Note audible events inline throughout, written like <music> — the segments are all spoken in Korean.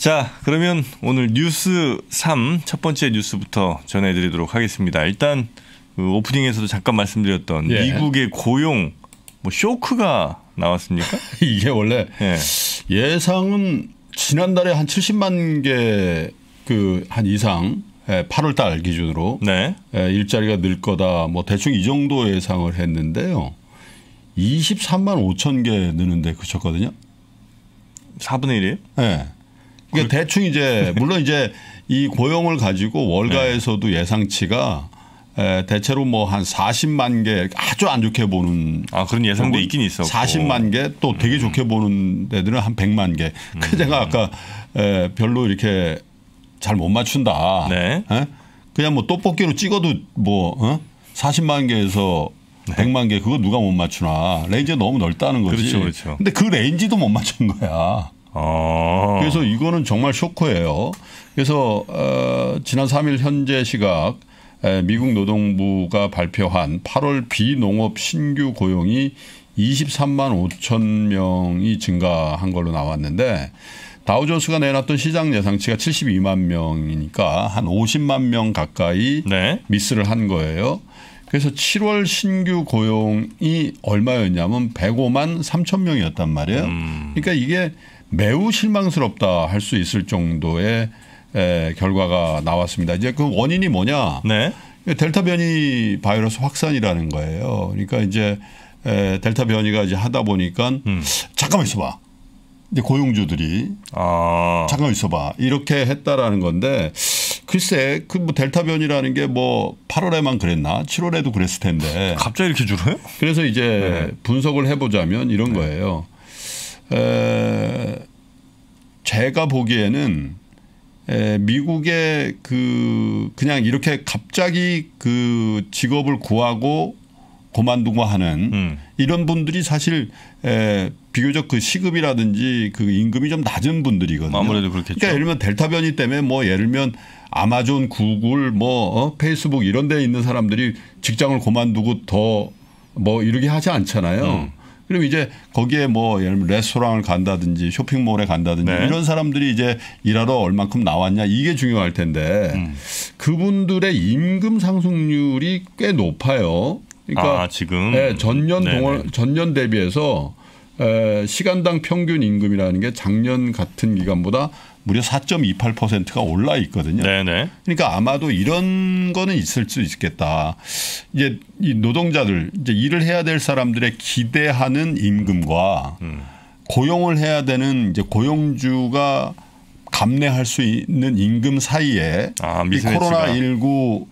자, 그러면 오늘 뉴스 3 첫 번째 뉴스부터 전해드리도록 하겠습니다. 일단 그 오프닝에서도 잠깐 말씀드렸던 예. 미국의 고용 뭐 쇼크가 나왔습니까? <laughs> 이게 원래 예. 상은 지난달에 한 70만 개 그 한 이상 8월 예, 달 기준으로 네. 예, 일자리가 늘 거다 뭐 대충 이 정도 예상을 했는데요. 23만 5천 개 느는데 그쳤거든요. 4분의 1이에요? 네. 예. 그러니까 대충 이제 물론 이제 이 고용을 가지고 월가에서도 네. 예상치가 에, 대체로 뭐 한 40만 개 아주 안 좋게 보는 아 그런 예상도 있긴 있어 40만 개 또 되게 음. 좋게 보는 데들은 한 100만 개. 음. 그 제가 아까 에, 별로 이렇게 잘 못 맞춘다. 네. 에? 그냥 뭐 떡볶이로 찍어도 뭐 어? 40만 개에서 네. 100만 개 그거 누가 못 맞추나. 레인지 너무 넓다는 거지. 그렇죠. 그렇죠. 근데 그 레인지도 못 맞춘 거야. 아. 그래서 이거는 정말 쇼크예요. 그래서 어, 지난 3일 현재 시각 미국 노동부가 발표한 8월 비농업 신규 고용이 23만 5천 명이 증가한 걸로 나왔는데 다우존스가 내놨던 시장 예상치가 72만 명이니까 한 50만 명 가까이 네. 미스를 한 거예요. 그래서 7월 신규 고용이 얼마였냐면 105만 3천 명이었단 말이에요. 음. 그러니까 이게 매우 실망스럽다 할 수 있을 정도의 에, 결과가 나왔습니다. 이제 그 원인이 뭐냐? 네. 델타 변이 바이러스 확산이라는 거예요. 그러니까 이제 에, 델타 변이가 이제 하다 보니까 음. 잠깐만 있어봐. 이제 고용주들이 아. 잠깐 만 있어봐 이렇게 했다라는 건데 글쎄 그 뭐 델타 변이라는 게 뭐 8월에만 그랬나 7월에도 그랬을 텐데 갑자기 이렇게 줄어요? 그래서 이제 네. 분석을 해보자면 이런 네. 거예요. 에, 제가 보기에는 에, 미국의 그 그냥 이렇게 갑자기 그 직업을 구하고 고만두고 하는 음. 이런 분들이 사실 에, 비교적 그 시급이라든지 그 임금이 좀 낮은 분들이거든요. 아무래도 그렇겠죠. 그러니까 예를 들면 델타 변이 때문에 뭐 예를 들면 아마존, 구글, 뭐 어? 페이스북 이런 데 있는 사람들이 직장을 고만두고 더 뭐 이렇게 하지 않잖아요. 음. 그럼 이제 거기에 뭐 예를 들면 레스토랑을 간다든지 쇼핑몰에 간다든지 네. 이런 사람들이 이제 일하러 얼만큼 나왔냐 이게 중요할 텐데 음. 그분들의 임금 상승률이 꽤 높아요. 그러니까 아, 지금 예, 전년 동월 전년 대비해서 에, 시간당 평균 임금이라는 게 작년 같은 기간보다 무려 4.28%가 올라 있거든요. 네네. 네. 그러니까 아마도 이런 거는 있을 수 있겠다. 이제 이 노동자들 이제 일을 해야 될 사람들의 기대하는 임금과 음. 고용을 해야 되는 이제 고용주가 감내할 수 있는 임금 사이에 아, 이 코로나 19가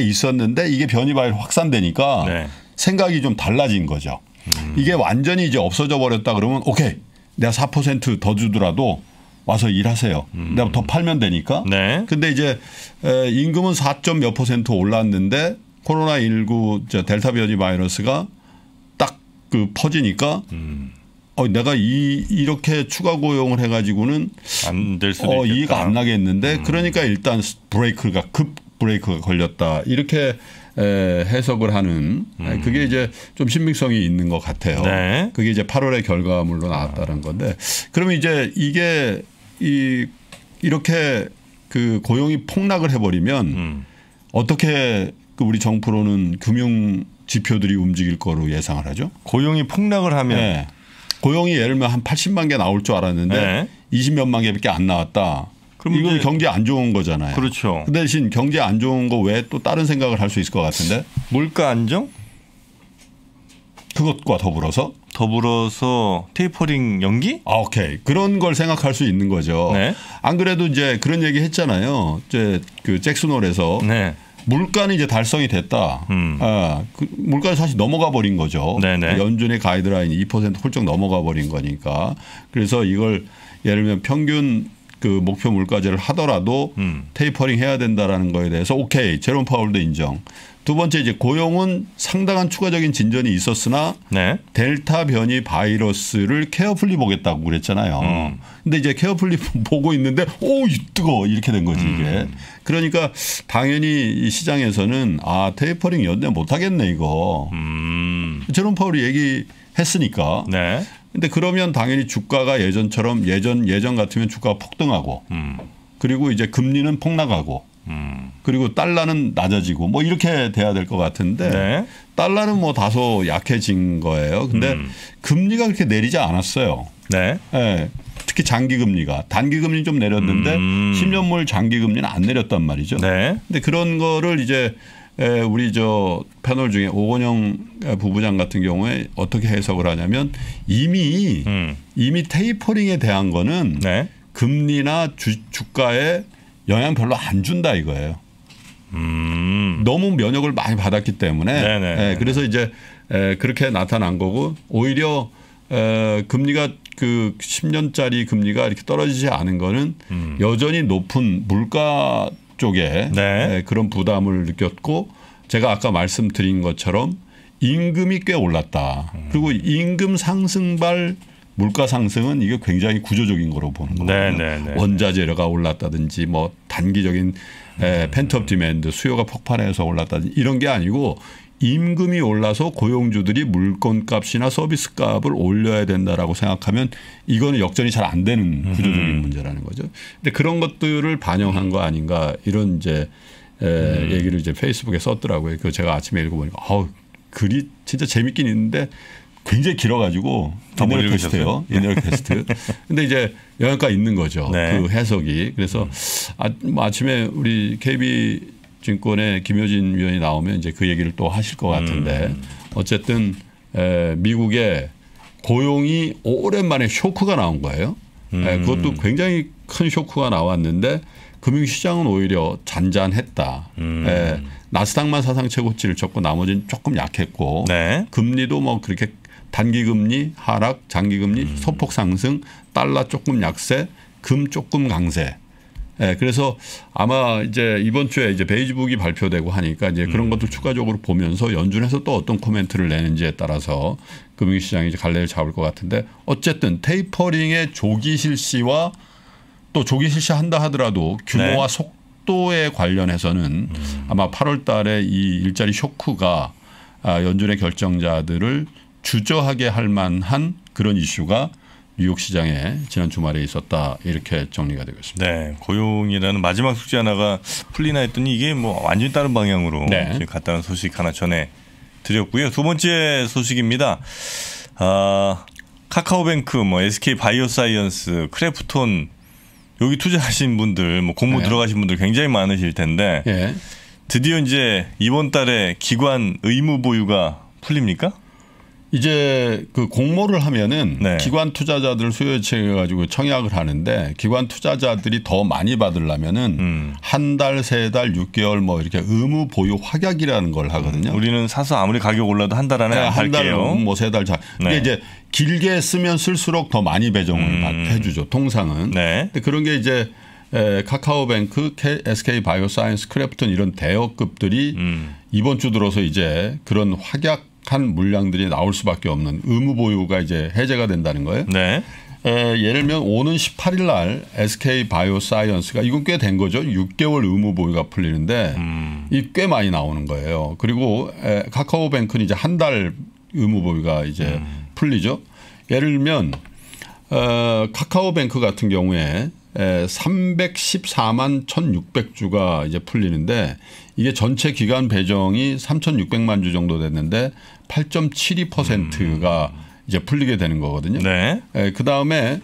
있었는데 이게 변이 바이러 확산되니까 네. 생각이 좀 달라진 거죠. 음. 이게 완전히 이제 없어져 버렸다 그러면 오케이 내가 4%더 주더라도 와서 일하세요. 내가 더 팔면 되니까. 네. 근데 이제 임금은 4점 몇 퍼센트 올랐는데 코로나 19 델타 변이 바이러스가 딱 그 퍼지니까 음. 어, 내가 이 이렇게 추가 고용을 해가지고는 안 될 수도 어, 있겠다. 이익 안 나겠는데 음. 그러니까 일단 브레이크가 급 브레이크가 걸렸다 이렇게 에, 해석을 하는 음. 그게 이제 좀 신빙성이 있는 것 같아요. 네. 그게 이제 8월의 결과물로 나왔다는 건데 그러면 이제 이게 이 이렇게 그 고용이 폭락을 해버리면 음. 어떻게 그 우리 정프로는 금융 지표들이 움직일 거로 예상을 하죠? 고용이 폭락을 하면 네. 고용이 예를 들면 한 80만 개 나올 줄 알았는데 네. 20몇만 개밖에 안 나왔다. 그럼 이건 경제 안 좋은 거잖아요. 그렇죠. 그 대신 경제 안 좋은 거 외에 또 다른 생각을 할 수 있을 것 같은데 물가 안정? 그것과 더불어서 더불어서 테이퍼링 연기? 아, 오케이. 그런 걸 생각할 수 있는 거죠. 네. 안 그래도 이제 그런 얘기 했잖아요. 이제 그 잭슨홀에서 네. 물가는 이제 달성이 됐다. 음. 아, 그 물가는 사실 넘어가 버린 거죠. 네네. 네. 연준의 가이드라인이 2% 훌쩍 넘어가 버린 거니까. 그래서 이걸 예를 들면 평균 그 목표 물가제를 하더라도 음. 테이퍼링 해야 된다라는 거에 대해서 오케이. 제롬 파월도 인정. 두 번째 이제 고용은 상당한 추가적인 진전이 있었으나 네. 델타 변이 바이러스를 케어풀리 보겠다고 그랬잖아요. 음. 근데 이제 케어풀리 <laughs> 보고 있는데 오 뜨거 이렇게 된 거지 음. 이게. 그러니까 당연히 이 시장에서는 아 테이퍼링 연내 못 하겠네 이거. 음. 제롬 파울이 얘기했으니까. 네. 근데 그러면 당연히 주가가 예전처럼 예전 예전 같으면 주가가 폭등하고 음. 그리고 이제 금리는 폭락하고 음. 그리고 달러는 낮아지고 뭐 이렇게 돼야 될 것 같은데 네. 달러는 뭐 다소 약해진 거예요. 근데 음. 금리가 그렇게 내리지 않았어요. 네. 네. 특히 장기 금리가 단기 금리 좀 내렸는데 음. 10년물 장기 금리는 안 내렸단 말이죠. 네. 근데 그런 거를 이제 우리 저 패널 중에 오건영 부부장 같은 경우에 어떻게 해석을 하냐면 이미 음. 이미 테이퍼링에 대한 거는 네. 금리나 주, 주가에 영향 별로 안 준다 이거예요. 음. 너무 면역을 많이 받았기 때문에 네, 그래서 이제 에, 예, 그렇게 나타난 거고 오히려 에, 금리가 그 10년짜리 금리가 이렇게 떨어지지 않은 거는 음. 여전히 높은 물가 쪽에 네. 에, 예, 그런 부담을 느꼈고 제가 아까 말씀드린 것처럼 임금이 꽤 올랐다. 음. 그리고 임금 상승발 물가 상승은 이게 굉장히 구조적인 거로 보는 거예요. 네, 네, 네, 원자 재료가 올랐다든지 뭐 단기적인 에, 펜트업 디맨드 수요가 폭발해서 올랐다든지 이런 게 아니고 임금이 올라서 고용주들이 물건값이나 서비스값을 올려야 된다라고 생각하면 이거는 역전이 잘 안 되는 구조적인 음. 문제라는 거죠. 근데 그런 것들을 반영한 거 아닌가 이런 이제 에, 음. 얘기를 이제 페이스북에 썼더라고요. 그 제가 아침에 읽어보니까 아우 글이 진짜 재밌긴 있는데 굉장히 길어가지고 인열 테스트요 인열 테스트. 근데 이제 영향가 있는 거죠. 네. 그 해석이. 그래서 음. 아, 뭐 아침에 우리 KB 증권의 김효진 위원이 나오면 이제 그 얘기를 또 하실 것 같은데 음. 어쨌든 에, 미국의 고용이 오랜만에 쇼크가 나온 거예요. 음. 에, 그것도 굉장히 큰 쇼크가 나왔는데 금융시장은 오히려 잔잔했다. 음. 에, 나스닥만 사상 최고치를 쳤고 나머지는 조금 약했고 네. 금리도 뭐 그렇게 단기금리 하락, 장기금리 음. 소폭 상승, 달러 조금 약세, 금 조금 강세. 예, 그래서 아마 이제 이번 주에 이제 베이지북이 발표되고 하니까 이제 그런 음. 것들 추가적으로 보면서 연준에서 또 어떤 코멘트를 내는지에 따라서 금융시장이 이제 갈래를 잡을 것 같은데 어쨌든 테이퍼링의 조기 실시와 또 조기 실시한다 하더라도 규모와 네. 속도에 관련해서는 음. 아마 8월 달에 이 일자리 쇼크가 아, 연준의 결정자들을 주저하게 할 만한 그런 이슈가 뉴욕 시장에 지난 주말에 있었다 이렇게 정리가 되겠습니다. 네, 고용이라는 마지막 숙제 하나가 풀리나 했더니 이게 뭐 완전히 다른 방향으로 네. 갔다는 소식 하나 전해 드렸고요. 두 번째 소식입니다. 아, 카카오뱅크, 뭐 SK 바이오사이언스, 크래프톤 여기 투자하신 분들, 뭐 공모 네. 들어가신 분들 굉장히 많으실 텐데 네. 드디어 이제 이번 달에 기관 의무 보유가 풀립니까? 이제 그 공모를 하면은 네. 기관 투자자들 수요체측 가지고 청약을 하는데 기관 투자자들이 더 많이 받으려면은 음. 한달 세달 육개월뭐 이렇게 의무 보유 확약이라는 걸 하거든요. 음. 우리는 사서 아무리 가격 올라도 한 달 안에 네, 한달 뭐세 달 자. 근데 네. 이제 길게 쓰면 쓸수록 더 많이 배정을 음. 해주죠. 통상은. 네. 근데 그런 게 이제 에, 카카오뱅크, K, SK 바이오사이언스, 크래프톤 이런 대여급들이 음. 이번 주 들어서 이제 그런 확약 비슷한 물량들이 나올 수밖에 없는 의무 보유가 이제 해제가 된다는 거예요. 네. 에, 예를 들면 오는 18일 날 SK 바이오사이언스가 이건 꽤 된 거죠. 6개월 의무 보유가 풀리는데 음. 이꽤 많이 나오는 거예요. 그리고 에, 카카오뱅크는 이제 한 달 의무 보유가 이제 음. 풀리죠. 예를 들면 어, 카카오뱅크 같은 경우에 314만 1,600주가 이제 풀리는데 이게 전체 기간 배정이 3,600만 주 정도 됐는데 8.72%가 음. 이제 풀리게 되는 거거든요. 네. 예, 그 다음에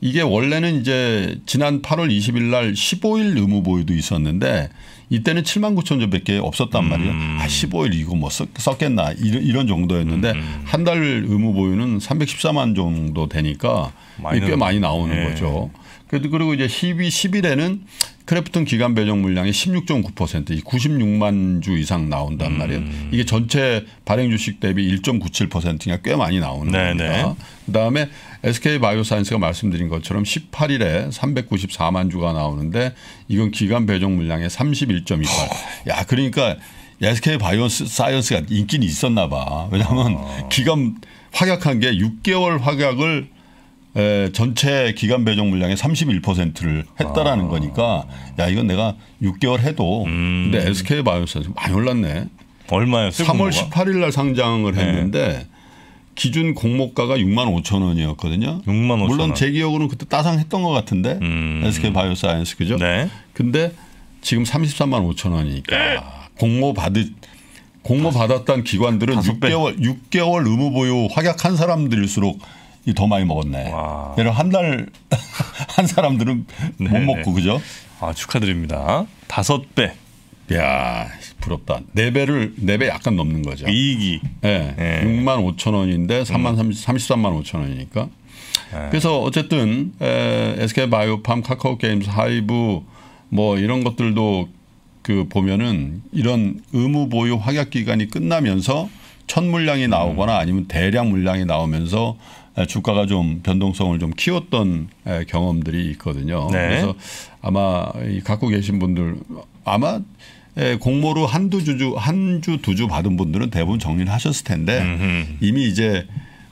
이게 원래는 이제 지난 8월 20일 날 15일 의무 보유도 있었는데 이때는 7만 9천 주밖에 없었단 말이에요. 음. 아 15일 이거 뭐 썼, 겠나 이런, 이런, 정도였는데 음. 음. 한달 의무 보유는 314만 정도 되니까 많이 꽤 많이 나오는 네. 거죠. 그래도 그리고 이제 12, 10일에는 크래프톤 기간 배정 물량이16.9% 96만 주 이상 나온단 음. 말이에요. 이게 전체 발행 주식 대비 1.97%니까 꽤 많이 나오는 네네. 겁니다. 네. 그다음에 SK 바이오사이언스가 말씀드린 것처럼 18일에 394만 주가 나오는데 이건 기간 배정 물량의 31.28. 야, 그러니까 SK 바이오사이언스가 인기는 있었나 봐. 왜냐하면 어. 기간 확약한 게 6개월 확약을 에, 예, 전체 기간 배정 물량의 31%를 했다라는 아. 거니까 야 이건 내가 6개월 해도 음. 근데 SK 바이오센스 많이 올랐네. 얼마였어요? 3월 18일 날 상장을 네. 했는데 네. 기준 공모가가 6만 5천 원이었거든요. 6만 5천 물론 제 기억으로는 그때 따상했던 것 같은데 음. SK 바이오사이언스 그죠? 네. 근데 지금 33만 5천 원이니까 네. 공모 받을 공모 받았던 기관들은 6개월 6개월 의무 보유 확약한 사람들일수록 더 많이 먹었네. 예를 한달 <laughs> 한 사람들은 네. 못 네. 먹고 그죠? 아 축하드립니다. 다섯 배. 야 부럽다. 네 배를 네 배 약간 넘는 거죠. 그 이익이. 예. 네. 예. 6만 5천 원인데 3만 30, 33만 5천 원이니까. 네. 그래서 어쨌든 에, SK 바이오팜, 카카오 게임스, 하이브 뭐 이런 것들도 그 보면은 이런 의무 보유 확약 기간이 끝나면서 첫 물량이 나오거나 음. 아니면 대량 물량이 나오면서 주가가 좀 변동성을 좀 키웠던 경험들이 있거든요. 네. 그래서 아마 갖고 계신 분들 아마 공모로 한두 주주 한 주 두 주 받은 분들은 대부분 정리를 하셨을 텐데 음흠. 이미 이제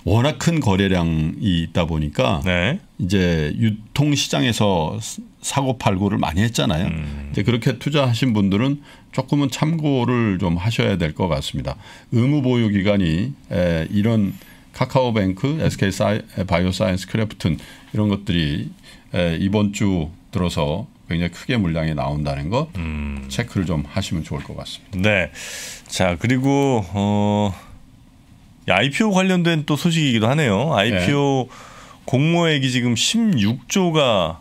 워낙 큰 거래량이 있다 보니까 네. 이제 유통 시장에서 사고 팔고를 많이 했잖아요. 음. 이제 그렇게 투자하신 분들은 조금은 참고를 좀 하셔야 될 것 같습니다. 의무 보유 기간이 이런 카카오뱅크, SK 바이오사이언스 크래프튼 이런 것들이 이번 주 들어서 굉장히 크게 물량이 나온다는 거 음. 체크를 좀 하시면 좋을 것 같습니다. 네. 자 그리고 어, IPO 관련된 또 소식이기도 하네요. IPO 네. 공모액이 지금 16조가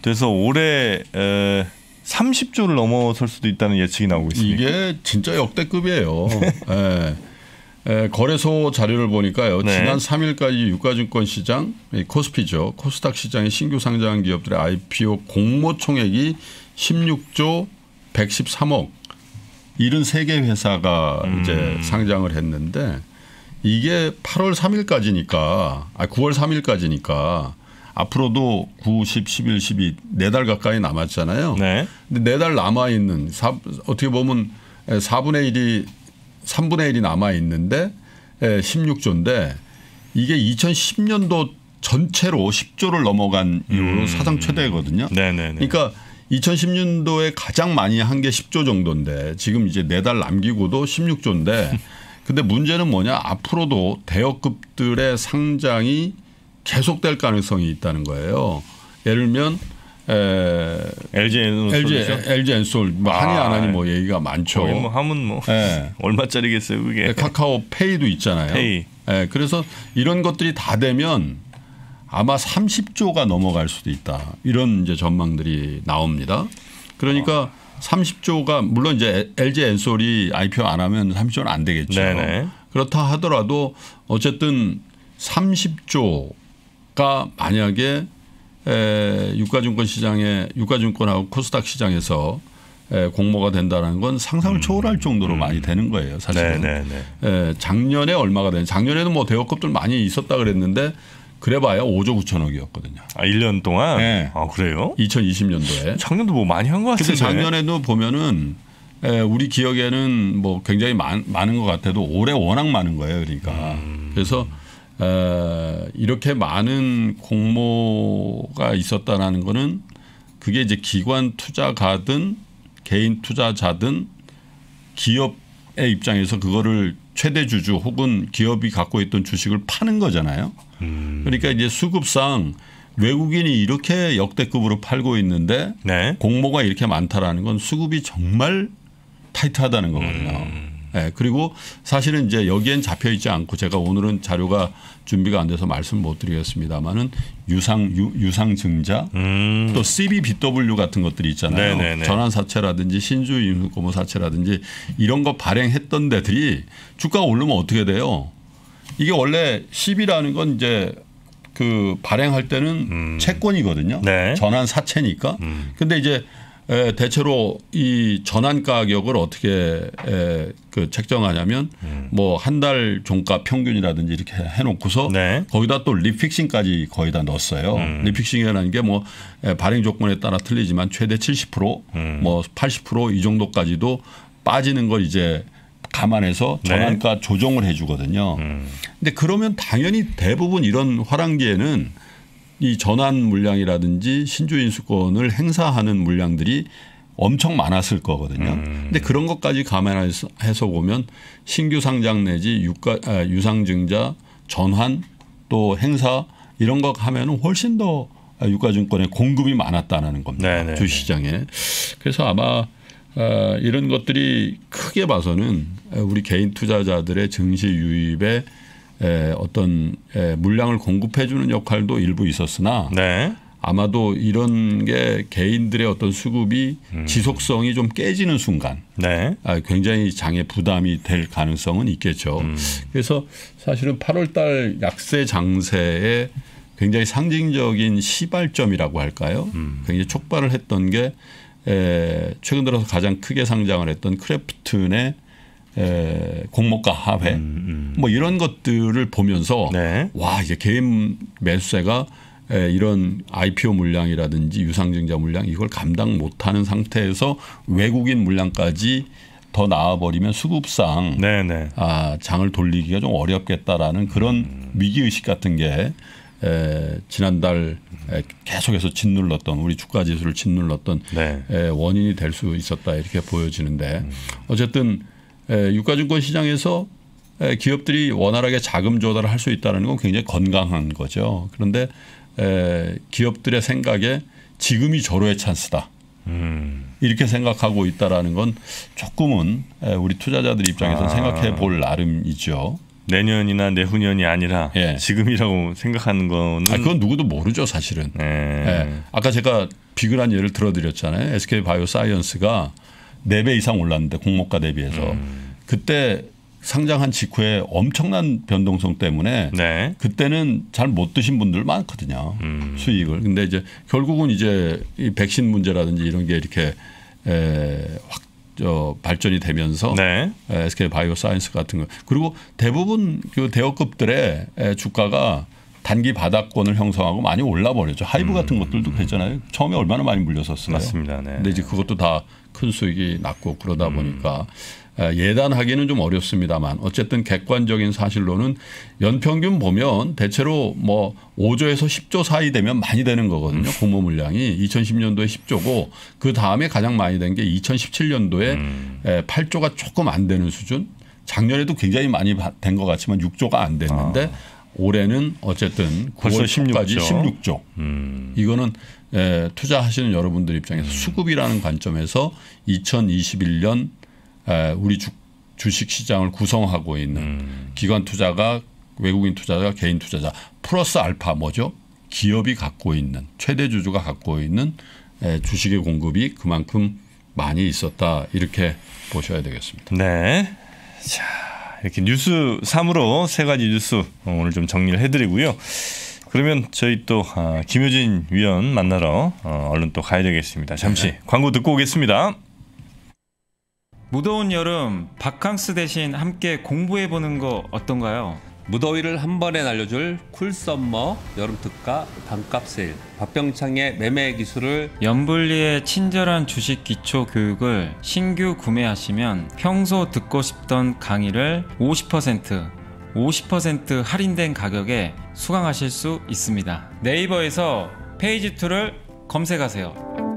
돼서 올해 에, 30조를 넘어설 수도 있다는 예측이 나오고 있습니다. 이게 진짜 역대급이에요. 네. <laughs> 에, 예, 거래소 자료를 보니까요. 네. 지난 3일까지 유가증권 시장 코스피죠. 코스닥 시장의 신규 상장한 기업들의 IPO 공모 총액이 16조 113억 73개 회사가 음. 이제 상장을 했는데 이게 8월 3일까지니까 아 9월 3일까지니까 앞으로도 9, 10, 11, 12 네 달 가까이 남았잖아요. 네. 근데 네 달 남아 있는 어떻게 보면 4분의 예, 1이 3분의 1이 남아 있는데 16조인데 예, 이게 2010년도 전체로 10조를 넘어간 이후로 음. 사상 최대거든요. 네네네. 그러니까 2010년도에 가장 많이 한 게 10조 정도인데 지금 이제 네 달 남기고도 16조인데 <laughs> 근데 문제는 뭐냐 앞으로도 대여급들의 상장이 계속될 가능성이 있다는 거예요. 예를 들면 에, LG 엔솔 LG 엔솔 뭐 하니 안 하니 뭐 아, 얘기가 많죠. 뭐 하면 뭐 에. 예. <laughs> 얼마짜리겠어요 그게. 네, 카카오 페이도 있잖아요. 페이. 에, 예, 그래서 이런 것들이 다 되면 아마 30조가 넘어갈 수도 있다 이런 이제 전망들이 나옵니다. 그러니까 아. 30조가 물론 이제 LG 엔솔이 IPO 안 하면 30조는 안 되겠죠. 네네. 그렇다 하더라도 어쨌든 30조가 만약에 에, 유가증권 시장에 유가증권하고 코스닥 시장에서 에, 공모가 된다는 건 상상을 음. 초월할 정도로 음. 많이 되는 거예요. 사실은 네, 네, 네. 에, 작년에 얼마가 되는? 작년에도 뭐 대여급들 많이 있었다 그랬는데 그래봐야 5조 9천억이었거든요. 아, 1년 동안? 네. 아, 그래요? 2020년도에. 작년도 뭐 많이 한 것 같은데. 작년에도 보면은 에, 우리 기억에는 뭐 굉장히 많, 많은 것 같아도 올해 워낙 많은 거예요. 그러니까. 음. 그래서 어, 이렇게 많은 공모가 있었다라는 거는 그게 이제 기관 투자가든 개인 투자자든 기업의 입장에서 그거를 최대 주주 혹은 기업이 갖고 있던 주식을 파는 거잖아요. 음. 그러니까 이제 수급상 외국인이 이렇게 역대급으로 팔고 있는데 네. 공모가 이렇게 많다라는 건 수급이 정말 타이트하다는 거거든요. 음. 예, 그리고 사실은 이제 여기엔 잡혀 있지 않고 제가 오늘은 자료가 준비가 안 돼서 말씀 못 드리겠습니다만은 유상 유, 상 증자 음. 또 CBBW 같은 것들이 있잖아요. 네네네. 전환 사채라든지 신주 인수고모 사채라든지 이런 거 발행했던 데들이 주가가 오르면 어떻게 돼요? 이게 원래 10이라는 건 이제 그 발행할 때는 음. 채권이거든요. 네. 전환 사채니까. 음. 근데 이제 대체로 이 전환 가격을 어떻게 에, 그 책정하냐면 음. 뭐한 달 종가 평균이라든지 이렇게 해놓고서 네. 거기다 또 리픽싱까지 거의 다 넣었어요. 음. 리픽싱이라는 게 뭐 발행 조건에 따라 틀리지만 최대 70%, 음. 뭐80%이 정도까지도 빠지는 걸 이제 감안해서 네. 전환가 네. 조정을 해주거든요. 음. 근데 그러면 당연히 대부분 이런 화랑기에는 이 전환 물량이라든지 신주 인수권을 행사하는 물량들이 엄청 많았을 거거든요. 음. 근데 그런 것까지 감안해서 보면 신규 상장 내지 유가 아, 유상증자 전환 또 행사 이런 거 하면은 훨씬 더유가증권에 공급이 많았다는 겁니다. 네네네. 주시장에. 네. 그래서 아마 아, 이런 것들이 크게 봐서는 우리 개인 투자자들의 증시 유입에 에, 어떤 에, 물량을 공급해주는 역할도 일부 있었으나 네. 아마도 이런 게 개인들의 어떤 수급이 음. 지속성이 좀 깨지는 순간 네. 아, 굉장히 장에 부담이 될 가능성은 있겠죠. 음. 그래서 사실은 8월달 약세 장세에 굉장히 상징적인 시발점이라고 할까요? 음. 굉장히 촉발을 했던 게 에, 최근 들어서 가장 크게 상장을 했던 크래프튼의 에, 예, 공모가 합해 음, 음. 뭐 이런 것들을 보면서 네. 와 이게 개인 매수세가 에, 예, 이런 IPO 물량이라든지 유상증자 물량 이걸 감당 못하는 상태에서 외국인 물량까지 더 나와버리면 수급상 네네. 네. 아, 장을 돌리기가 좀 어렵겠다라는 그런 음. 위기의식 같은 게 에, 예, 지난달 에, 계속해서 짓눌렀던 우리 주가 지수를 짓눌렀던 네. 에, 원인이 될 수 있었다 이렇게 보여지는데 음. 어쨌든 예, 유가증권 시장에서 예, 기업들이 원활하게 자금 조달을 할 수 있다는 건 굉장히 건강한 거죠. 그런데 예, 기업들의 생각에 지금이 절호의 찬스다. 음. 이렇게 생각하고 있다라는 건 조금은 우리 투자자들 입장에서 아. 생각해 볼 나름이죠. 내년이나 내후년이 아니라 예. 지금이라고 생각하는 거는 아, 그건 누구도 모르죠 사실은. 예. 예. 아까 제가 비근한 예를 들어드렸잖아요. SK 바이오사이언스가 네배 이상 올랐는데 공모가 대비해서 음. 그때 상장한 직후에 엄청난 변동성 때문에 네. 그때는 잘 못 드신 분들 많거든요 음. 수익을 근데 이제 결국은 이제 이 백신 문제라든지 이런 게 이렇게 에확 저 발전이 되면서 네. SK 바이오 사이언스 같은 거 그리고 대부분 그 대여급들의 주가가 단기 바닥권을 형성하고 많이 올라 버렸죠. 하이브 음. 같은 것들도 그랬잖아요. 처음에 얼마나 많이 물렸었어요. 맞습니다. 네. 근데 이제 그것도 다큰 수익이 났고 그러다 음. 보니까 음. 예단하기는 좀 어렵습니다만 어쨌든 객관적인 사실로는 연평균 보면 대체로 뭐 5조에서 10조 사이 되면 많이 되는 거거든요. 음. 공모 물량이 2010년도에 10조고 그 다음에 가장 많이 된 게 2017년도에 음. 8조가 조금 안 되는 수준. 작년에도 굉장히 많이 된 것 같지만 6조가 안 됐는데 아. 올해는 어쨌든 9월까지 16조. 16조. 음. 이거는 에, 예, 투자하시는 여러분들 입장에서 수급이라는 관점에서 2021년 에, 우리 주, 주식 시장을 구성하고 있는 음. 기관 투자가 외국인 투자자, 개인 투자자 플러스 알파 뭐죠? 기업이 갖고 있는 최대 주주가 갖고 있는 에, 주식의 공급이 그만큼 많이 있었다 이렇게 보셔야 되겠습니다. 네. 자 이렇게 뉴스 3으로 세 가지 뉴스 오늘 좀 정리를 해드리고요. 그러면 저희 또 아, 김효진 위원 만나러 어, 얼른 또 가야 되겠습니다. 잠시 네. 광고 듣고 오겠습니다. 무더운 여름 바캉스 대신 함께 공부해 보는 거 어떤가요? 무더위를 한 번에 날려줄 쿨썸머 여름특가 반값 세일 박병창의 매매 기술을 연불리의 친절한 주식 기초 교육을 신규 구매하시면 평소 듣고 싶던 강의를 50% 50% 할인된 가격에 수강하실 수 있습니다. 네이버에서 페이지2를 검색하세요.